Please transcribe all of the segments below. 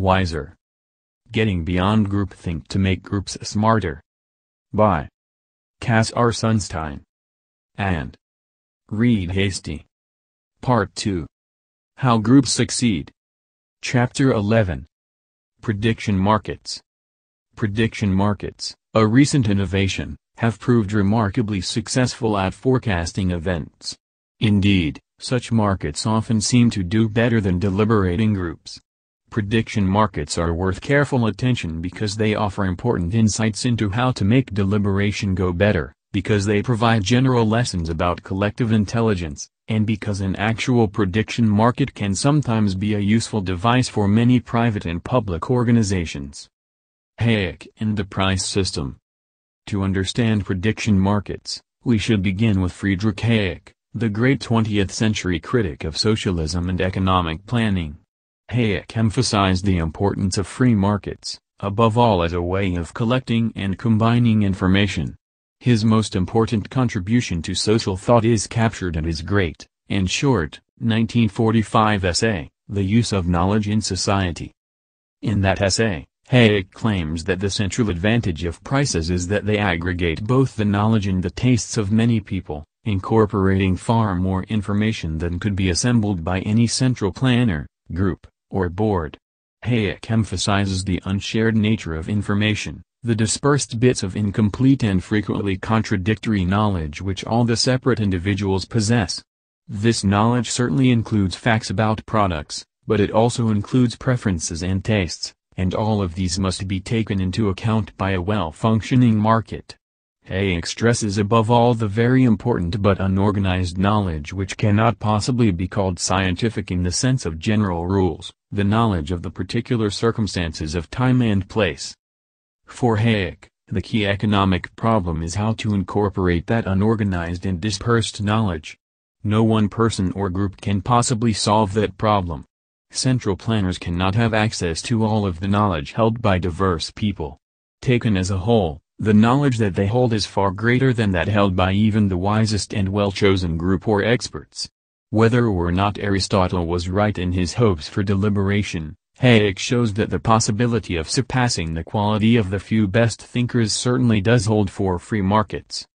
wiser. Getting beyond groupthink to make groups smarter. By Cass R. Sunstein. And Reed Hasty. Part 2. How Groups Succeed. Chapter 11. Prediction Markets. Prediction markets, a recent innovation, have proved remarkably successful at forecasting events. Indeed, such markets often seem to do better than deliberating groups. Prediction markets are worth careful attention because they offer important insights into how to make deliberation go better, because they provide general lessons about collective intelligence, and because an actual prediction market can sometimes be a useful device for many private and public organizations. Hayek and the Price System To understand prediction markets, we should begin with Friedrich Hayek, the great 20th-century critic of socialism and economic planning. Hayek emphasized the importance of free markets, above all as a way of collecting and combining information. His most important contribution to social thought is captured in his great, and short, 1945 essay, The Use of Knowledge in Society. In that essay, Hayek claims that the central advantage of prices is that they aggregate both the knowledge and the tastes of many people, incorporating far more information than could be assembled by any central planner, group, or board. Hayek emphasizes the unshared nature of information, the dispersed bits of incomplete and frequently contradictory knowledge which all the separate individuals possess. This knowledge certainly includes facts about products, but it also includes preferences and tastes, and all of these must be taken into account by a well-functioning market. Hayek stresses above all the very important but unorganized knowledge which cannot possibly be called scientific in the sense of general rules, the knowledge of the particular circumstances of time and place. For Hayek, the key economic problem is how to incorporate that unorganized and dispersed knowledge. No one person or group can possibly solve that problem. Central planners cannot have access to all of the knowledge held by diverse people. Taken as a whole, the knowledge that they hold is far greater than that held by even the wisest and well-chosen group or experts. Whether or not Aristotle was right in his hopes for deliberation, Hayek shows that the possibility of surpassing the quality of the few best thinkers certainly does hold for free markets.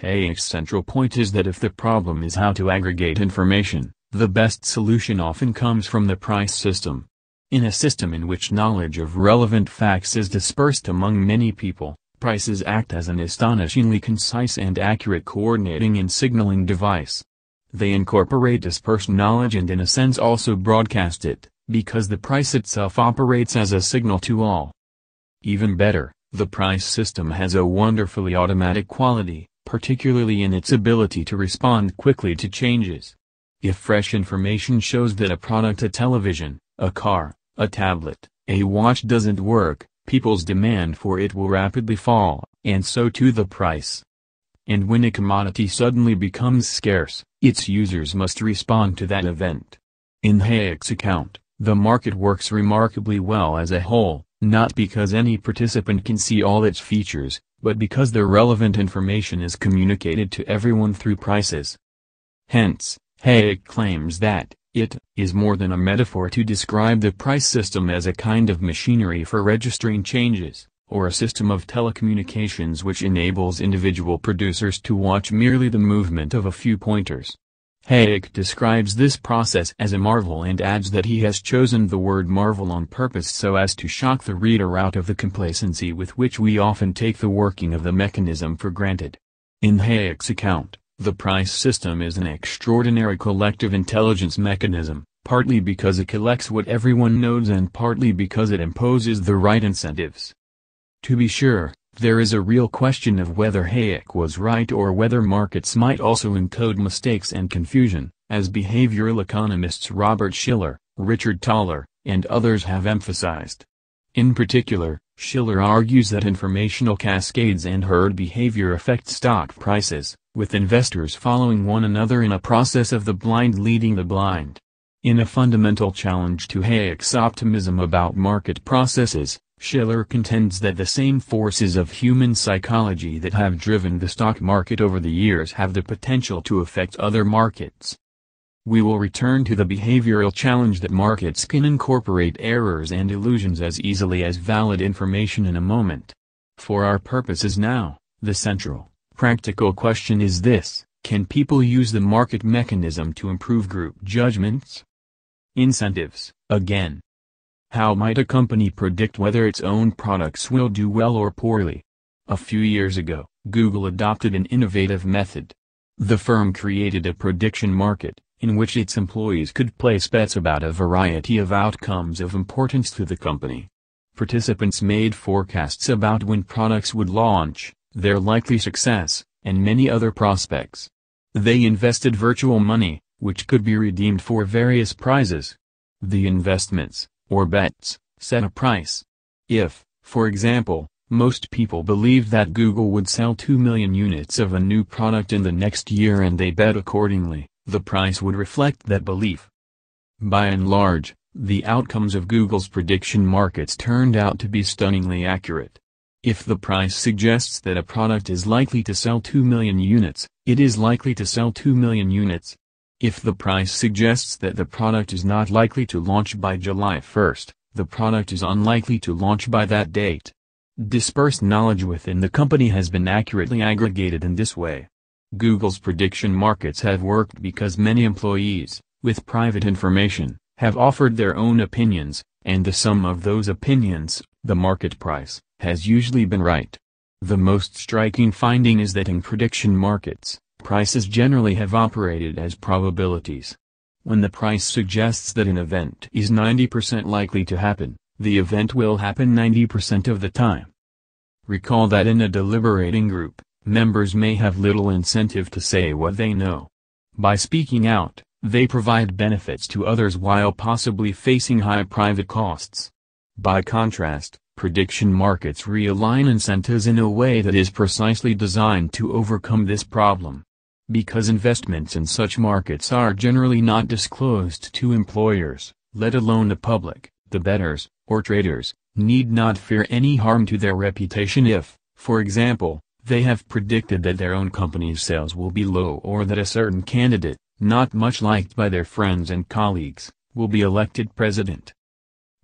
Hayek's central point is that if the problem is how to aggregate information, the best solution often comes from the price system. In a system in which knowledge of relevant facts is dispersed among many people, prices act as an astonishingly concise and accurate coordinating and signaling device. They incorporate dispersed knowledge and in a sense also broadcast it, because the price itself operates as a signal to all. Even better, the price system has a wonderfully automatic quality, particularly in its ability to respond quickly to changes. If fresh information shows that a product a television, a car, a tablet, a watch doesn't work, people's demand for it will rapidly fall, and so too the price. And when a commodity suddenly becomes scarce, its users must respond to that event. In Hayek's account, the market works remarkably well as a whole, not because any participant can see all its features, but because the relevant information is communicated to everyone through prices. Hence, Hayek claims that, it is more than a metaphor to describe the price system as a kind of machinery for registering changes, or a system of telecommunications which enables individual producers to watch merely the movement of a few pointers. Hayek describes this process as a marvel and adds that he has chosen the word marvel on purpose so as to shock the reader out of the complacency with which we often take the working of the mechanism for granted. In Hayek's account, the price system is an extraordinary collective intelligence mechanism, partly because it collects what everyone knows and partly because it imposes the right incentives. To be sure, there is a real question of whether Hayek was right or whether markets might also encode mistakes and confusion, as behavioral economists Robert Schiller, Richard Toller, and others have emphasized. In particular, Schiller argues that informational cascades and herd behavior affect stock prices, with investors following one another in a process of the blind leading the blind. In a fundamental challenge to Hayek's optimism about market processes, Schiller contends that the same forces of human psychology that have driven the stock market over the years have the potential to affect other markets. We will return to the behavioral challenge that markets can incorporate errors and illusions as easily as valid information in a moment. For our purposes now, the central Practical question is this, can people use the market mechanism to improve group judgments? Incentives, again. How might a company predict whether its own products will do well or poorly? A few years ago, Google adopted an innovative method. The firm created a prediction market, in which its employees could place bets about a variety of outcomes of importance to the company. Participants made forecasts about when products would launch, their likely success, and many other prospects. They invested virtual money, which could be redeemed for various prizes. The investments, or bets, set a price. If, for example, most people believed that Google would sell 2 million units of a new product in the next year and they bet accordingly, the price would reflect that belief. By and large, the outcomes of Google's prediction markets turned out to be stunningly accurate. If the price suggests that a product is likely to sell 2 million units, it is likely to sell 2 million units. If the price suggests that the product is not likely to launch by July 1st, the product is unlikely to launch by that date. Dispersed knowledge within the company has been accurately aggregated in this way. Google's prediction markets have worked because many employees, with private information, have offered their own opinions, and the sum of those opinions, the market price, has usually been right. The most striking finding is that in prediction markets, prices generally have operated as probabilities. When the price suggests that an event is 90% likely to happen, the event will happen 90% of the time. Recall that in a deliberating group, members may have little incentive to say what they know. By speaking out, they provide benefits to others while possibly facing high private costs. By contrast, prediction markets realign incentives in a way that is precisely designed to overcome this problem. Because investments in such markets are generally not disclosed to employers, let alone the public, the bettors, or traders, need not fear any harm to their reputation if, for example, they have predicted that their own company's sales will be low or that a certain candidate, not much liked by their friends and colleagues, will be elected president.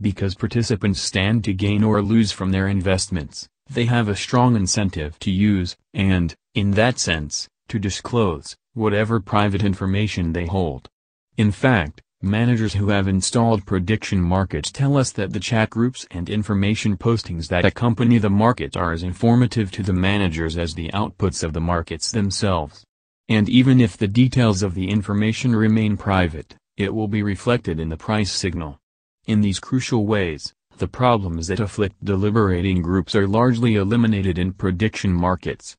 Because participants stand to gain or lose from their investments, they have a strong incentive to use, and, in that sense, to disclose, whatever private information they hold. In fact, managers who have installed prediction markets tell us that the chat groups and information postings that accompany the market are as informative to the managers as the outputs of the markets themselves. And even if the details of the information remain private, it will be reflected in the price signal. In these crucial ways, the problems that afflict deliberating groups are largely eliminated in prediction markets.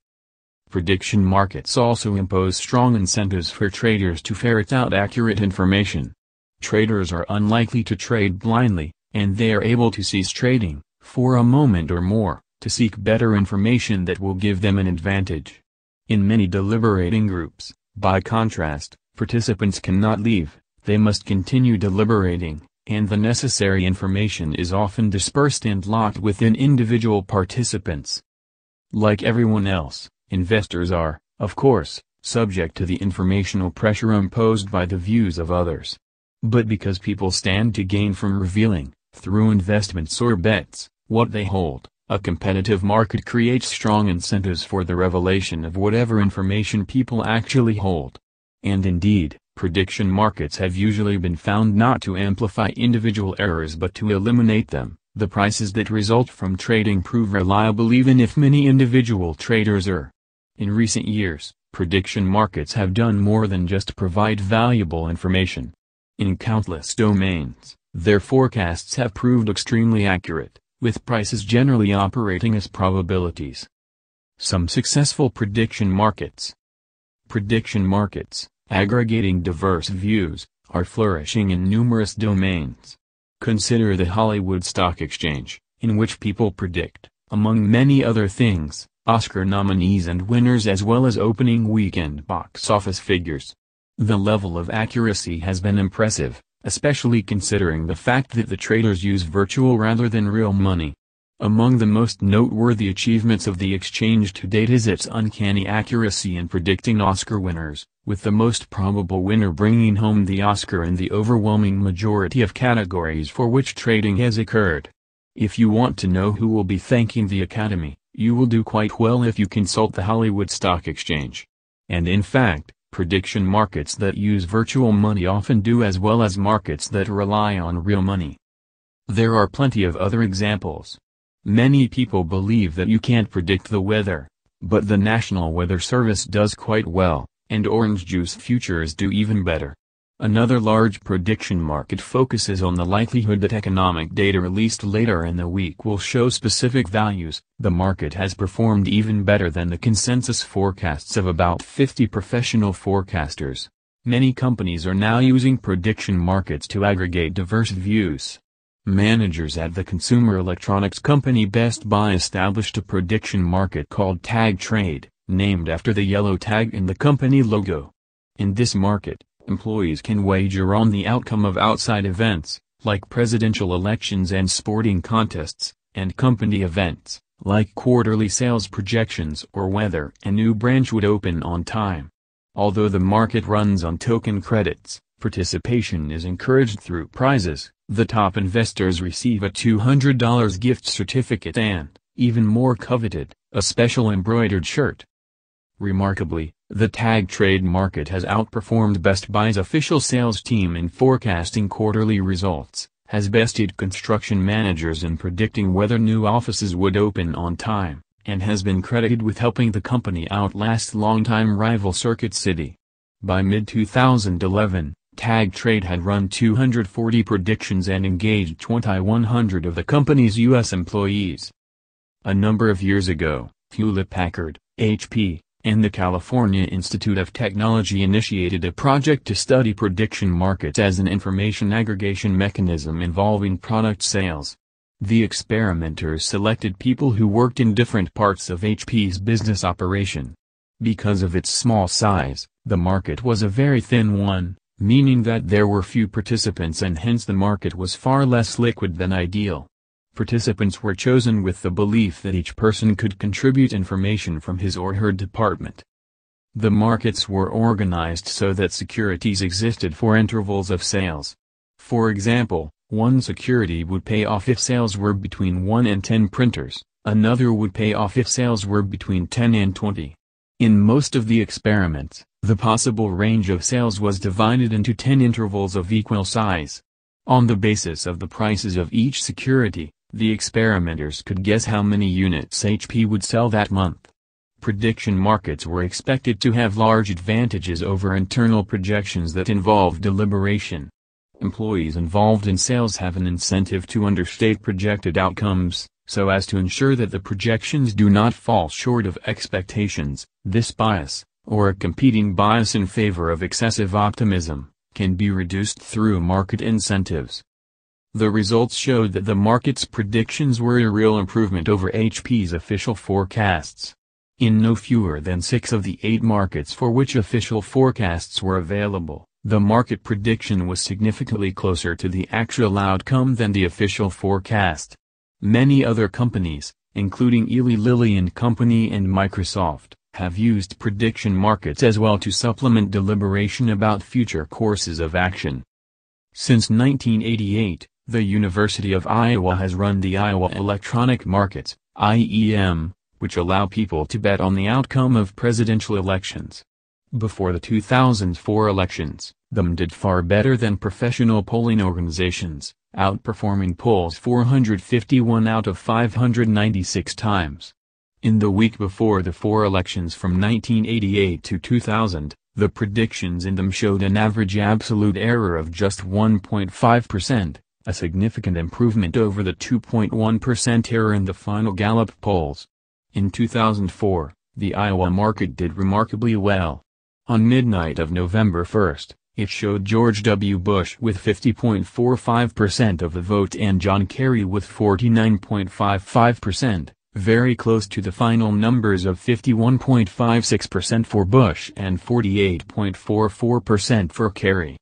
Prediction markets also impose strong incentives for traders to ferret out accurate information. Traders are unlikely to trade blindly, and they are able to cease trading, for a moment or more, to seek better information that will give them an advantage. In many deliberating groups, by contrast, participants cannot leave, they must continue deliberating, and the necessary information is often dispersed and locked within individual participants. Like everyone else, investors are, of course, subject to the informational pressure imposed by the views of others. But because people stand to gain from revealing, through investments or bets, what they hold, a competitive market creates strong incentives for the revelation of whatever information people actually hold. And indeed, prediction markets have usually been found not to amplify individual errors but to eliminate them. The prices that result from trading prove reliable even if many individual traders err. In recent years, prediction markets have done more than just provide valuable information. In countless domains, their forecasts have proved extremely accurate, with prices generally operating as probabilities. Some successful prediction markets Prediction markets aggregating diverse views, are flourishing in numerous domains. Consider the Hollywood Stock Exchange, in which people predict, among many other things, Oscar nominees and winners as well as opening weekend box office figures. The level of accuracy has been impressive, especially considering the fact that the traders use virtual rather than real money. Among the most noteworthy achievements of the exchange to date is its uncanny accuracy in predicting Oscar winners, with the most probable winner bringing home the Oscar in the overwhelming majority of categories for which trading has occurred. If you want to know who will be thanking the Academy, you will do quite well if you consult the Hollywood Stock Exchange. And in fact, prediction markets that use virtual money often do as well as markets that rely on real money. There are plenty of other examples. Many people believe that you can't predict the weather, but the National Weather Service does quite well, and orange juice futures do even better. Another large prediction market focuses on the likelihood that economic data released later in the week will show specific values. The market has performed even better than the consensus forecasts of about 50 professional forecasters. Many companies are now using prediction markets to aggregate diverse views. Managers at the consumer electronics company Best Buy established a prediction market called Tag Trade, named after the yellow tag in the company logo. In this market, employees can wager on the outcome of outside events, like presidential elections and sporting contests, and company events, like quarterly sales projections or whether a new branch would open on time. Although the market runs on token credits, participation is encouraged through prizes, the top investors receive a $200 gift certificate and, even more coveted, a special embroidered shirt. Remarkably, the tag trade market has outperformed Best Buy's official sales team in forecasting quarterly results, has bested construction managers in predicting whether new offices would open on time, and has been credited with helping the company outlast longtime rival Circuit City. By mid-2011, Tag Trade had run 240 predictions and engaged 2,100 of the company's U.S. employees. A number of years ago, Hewlett-Packard, HP, and the California Institute of Technology initiated a project to study prediction markets as an information aggregation mechanism involving product sales. The experimenters selected people who worked in different parts of HP's business operation. Because of its small size, the market was a very thin one, meaning that there were few participants and hence the market was far less liquid than ideal. Participants were chosen with the belief that each person could contribute information from his or her department. The markets were organized so that securities existed for intervals of sales. For example, one security would pay off if sales were between 1 and 10 printers, another would pay off if sales were between 10 and 20. In most of the experiments, the possible range of sales was divided into 10 intervals of equal size. On the basis of the prices of each security, the experimenters could guess how many units HP would sell that month. Prediction markets were expected to have large advantages over internal projections that involve deliberation. Employees involved in sales have an incentive to understate projected outcomes, so as to ensure that the projections do not fall short of expectations. This bias, or a competing bias in favor of excessive optimism, can be reduced through market incentives. The results showed that the market's predictions were a real improvement over HP's official forecasts. In no fewer than six of the eight markets for which official forecasts were available, the market prediction was significantly closer to the actual outcome than the official forecast. Many other companies, including Eli Lilly and Company and Microsoft, have used prediction markets as well to supplement deliberation about future courses of action. Since 1988, the University of Iowa has run the Iowa Electronic Markets, IEM, which allow people to bet on the outcome of presidential elections. Before the 2004 elections, them did far better than professional polling organizations, outperforming polls 451 out of 596 times. In the week before the four elections from 1988 to 2000, the predictions in them showed an average absolute error of just 1.5%, a significant improvement over the 2.1% error in the final Gallup polls. In 2004, the Iowa market did remarkably well. On midnight of November 1, it showed George W. Bush with 50.45% of the vote and John Kerry with 49.55%, very close to the final numbers of 51.56% for Bush and 48.44% for Kerry.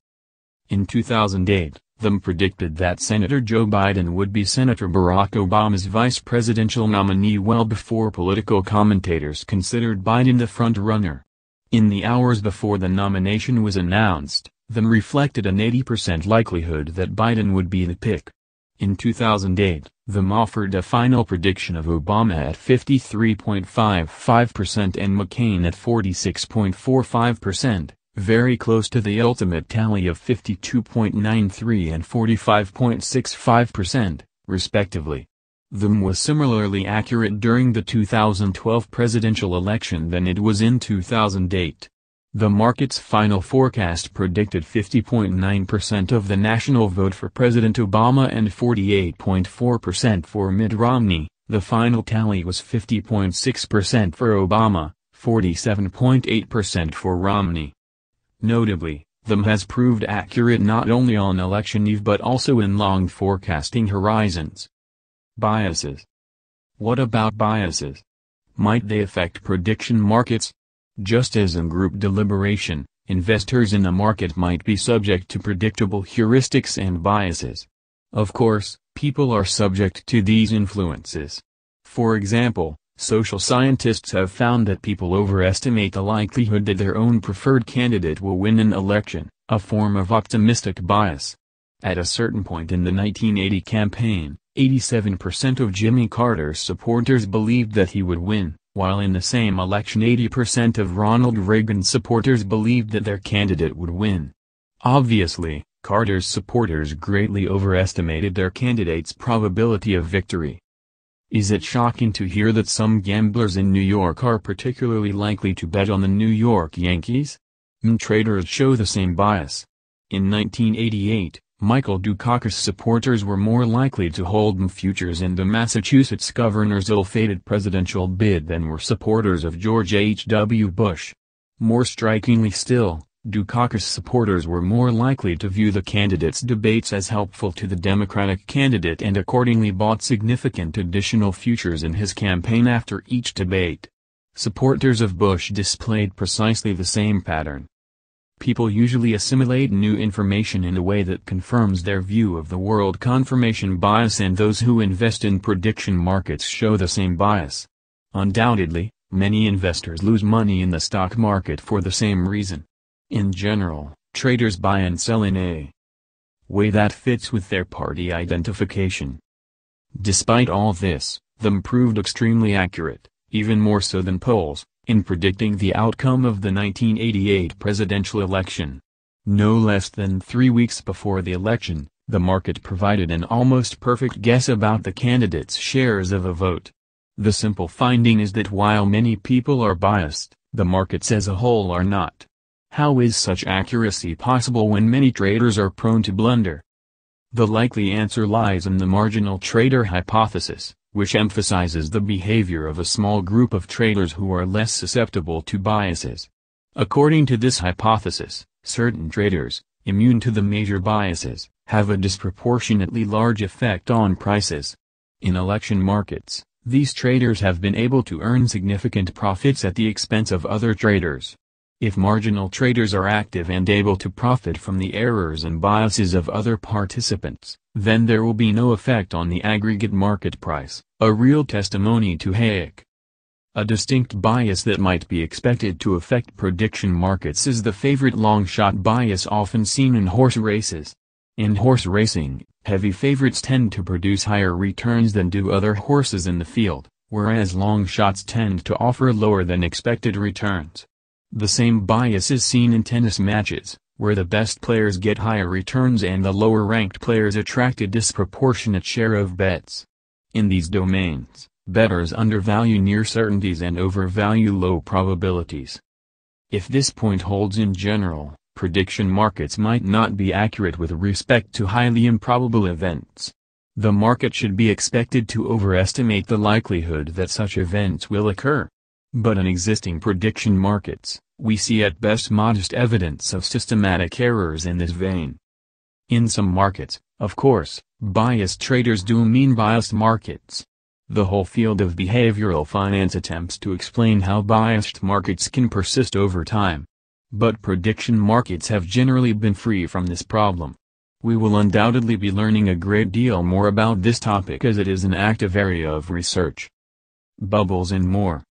In 2008, them predicted that Senator Joe Biden would be Senator Barack Obama's vice presidential nominee well before political commentators considered Biden the front-runner. In the hours before the nomination was announced, them reflected an 80% likelihood that Biden would be the pick. In 2008, them offered a final prediction of Obama at 53.55% and McCain at 46.45%, very close to the ultimate tally of 52.93 and 45.65%, respectively. Them was similarly accurate during the 2012 presidential election than it was in 2008. The market's final forecast predicted 50.9% of the national vote for President Obama and 48.4% for Mitt Romney. The final tally was 50.6% for Obama, 47.8% for Romney. Notably, the has proved accurate not only on election eve but also in long forecasting horizons. Biases What about biases? Might they affect prediction markets? Just as in group deliberation, investors in a market might be subject to predictable heuristics and biases. Of course, people are subject to these influences. For example, social scientists have found that people overestimate the likelihood that their own preferred candidate will win an election, a form of optimistic bias. At a certain point in the 1980 campaign, 87% of Jimmy Carter's supporters believed that he would win while in the same election 80% of Ronald Reagan supporters believed that their candidate would win. Obviously, Carter's supporters greatly overestimated their candidate's probability of victory. Is it shocking to hear that some gamblers in New York are particularly likely to bet on the New York Yankees? Hmm, traders show the same bias. In 1988, Michael Dukakis' supporters were more likely to hold M futures in the Massachusetts governor's ill-fated presidential bid than were supporters of George H. W. Bush. More strikingly still, Dukakis supporters were more likely to view the candidate's debates as helpful to the Democratic candidate and accordingly bought significant additional futures in his campaign after each debate. Supporters of Bush displayed precisely the same pattern people usually assimilate new information in a way that confirms their view of the world confirmation bias and those who invest in prediction markets show the same bias. Undoubtedly, many investors lose money in the stock market for the same reason. In general, traders buy and sell in a way that fits with their party identification. Despite all this, them proved extremely accurate, even more so than polls, in predicting the outcome of the 1988 presidential election. No less than three weeks before the election, the market provided an almost perfect guess about the candidates' shares of a vote. The simple finding is that while many people are biased, the markets as a whole are not. How is such accuracy possible when many traders are prone to blunder? The likely answer lies in the marginal trader hypothesis which emphasizes the behavior of a small group of traders who are less susceptible to biases. According to this hypothesis, certain traders, immune to the major biases, have a disproportionately large effect on prices. In election markets, these traders have been able to earn significant profits at the expense of other traders. If marginal traders are active and able to profit from the errors and biases of other participants, then there will be no effect on the aggregate market price, a real testimony to Hayek. A distinct bias that might be expected to affect prediction markets is the favorite long shot bias often seen in horse races. In horse racing, heavy favorites tend to produce higher returns than do other horses in the field, whereas long shots tend to offer lower than expected returns. The same bias is seen in tennis matches, where the best players get higher returns and the lower-ranked players attract a disproportionate share of bets. In these domains, bettors undervalue near certainties and overvalue low probabilities. If this point holds in general, prediction markets might not be accurate with respect to highly improbable events. The market should be expected to overestimate the likelihood that such events will occur. But in existing prediction markets, we see at best modest evidence of systematic errors in this vein. In some markets, of course, biased traders do mean biased markets. The whole field of behavioral finance attempts to explain how biased markets can persist over time. But prediction markets have generally been free from this problem. We will undoubtedly be learning a great deal more about this topic as it is an active area of research. Bubbles and more.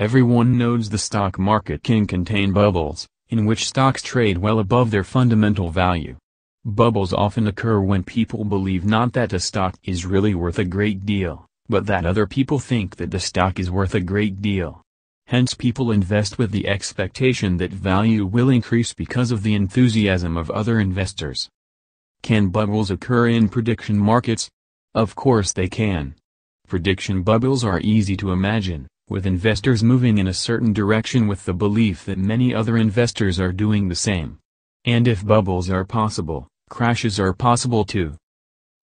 Everyone knows the stock market can contain bubbles, in which stocks trade well above their fundamental value. Bubbles often occur when people believe not that a stock is really worth a great deal, but that other people think that the stock is worth a great deal. Hence people invest with the expectation that value will increase because of the enthusiasm of other investors. Can bubbles occur in prediction markets? Of course they can. Prediction bubbles are easy to imagine, with investors moving in a certain direction with the belief that many other investors are doing the same. And if bubbles are possible, crashes are possible too.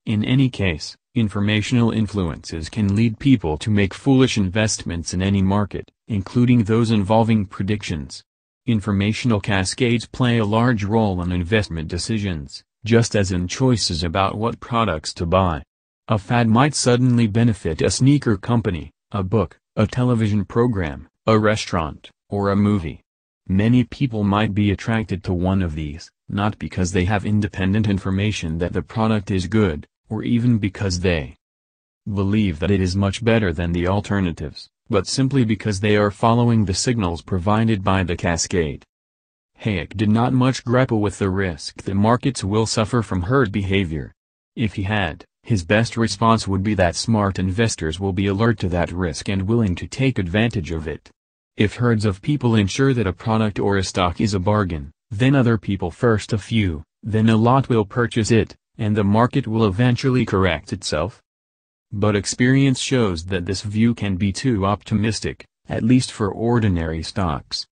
In any case, informational influences can lead people to make foolish investments in any market, including those involving predictions. Informational cascades play a large role in investment decisions, just as in choices about what products to buy. A fad might suddenly benefit a sneaker company, a book, a television program, a restaurant, or a movie. Many people might be attracted to one of these, not because they have independent information that the product is good, or even because they believe that it is much better than the alternatives, but simply because they are following the signals provided by the cascade. Hayek did not much grapple with the risk the markets will suffer from herd behavior. If he had, his best response would be that smart investors will be alert to that risk and willing to take advantage of it. If herds of people ensure that a product or a stock is a bargain, then other people first a few, then a lot will purchase it, and the market will eventually correct itself. But experience shows that this view can be too optimistic, at least for ordinary stocks.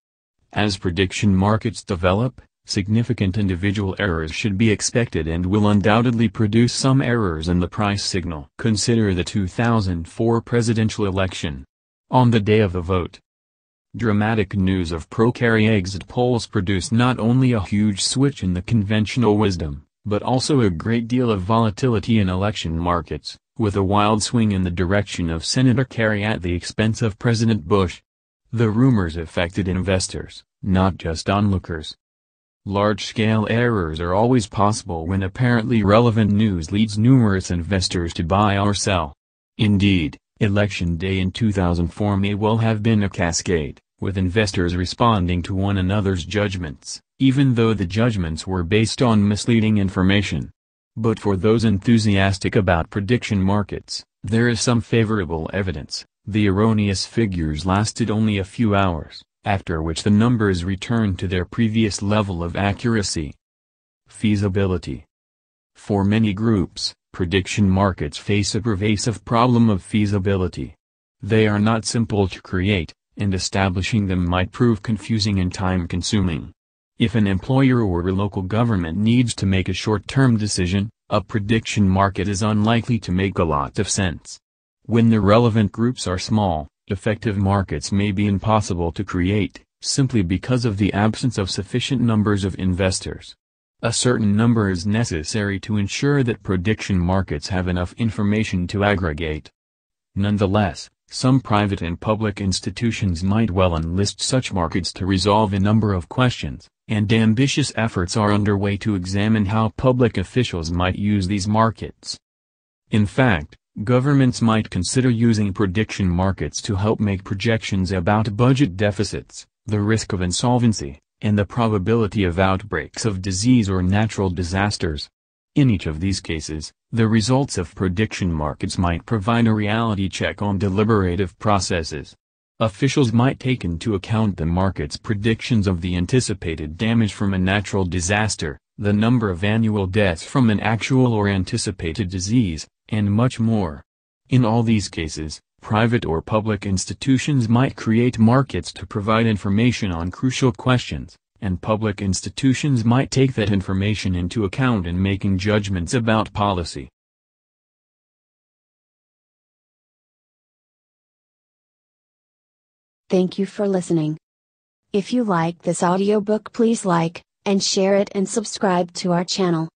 As prediction markets develop, significant individual errors should be expected and will undoubtedly produce some errors in the price signal. Consider the 2004 presidential election. On the day of the vote, dramatic news of pro-carry exit polls produced not only a huge switch in the conventional wisdom, but also a great deal of volatility in election markets, with a wild swing in the direction of Senator Kerry at the expense of President Bush. The rumors affected investors, not just onlookers. Large-scale errors are always possible when apparently relevant news leads numerous investors to buy or sell. Indeed, election day in 2004 may well have been a cascade, with investors responding to one another's judgments, even though the judgments were based on misleading information. But for those enthusiastic about prediction markets, there is some favorable evidence, the erroneous figures lasted only a few hours after which the numbers return to their previous level of accuracy. Feasibility For many groups, prediction markets face a pervasive problem of feasibility. They are not simple to create, and establishing them might prove confusing and time-consuming. If an employer or a local government needs to make a short-term decision, a prediction market is unlikely to make a lot of sense. When the relevant groups are small, effective markets may be impossible to create, simply because of the absence of sufficient numbers of investors. A certain number is necessary to ensure that prediction markets have enough information to aggregate. Nonetheless, some private and public institutions might well enlist such markets to resolve a number of questions, and ambitious efforts are underway to examine how public officials might use these markets. In fact, Governments might consider using prediction markets to help make projections about budget deficits, the risk of insolvency, and the probability of outbreaks of disease or natural disasters. In each of these cases, the results of prediction markets might provide a reality check on deliberative processes. Officials might take into account the market's predictions of the anticipated damage from a natural disaster, the number of annual deaths from an actual or anticipated disease, and much more. In all these cases, private or public institutions might create markets to provide information on crucial questions, and public institutions might take that information into account in making judgments about policy. Thank you for listening. If you like this audiobook please like, and share it and subscribe to our channel.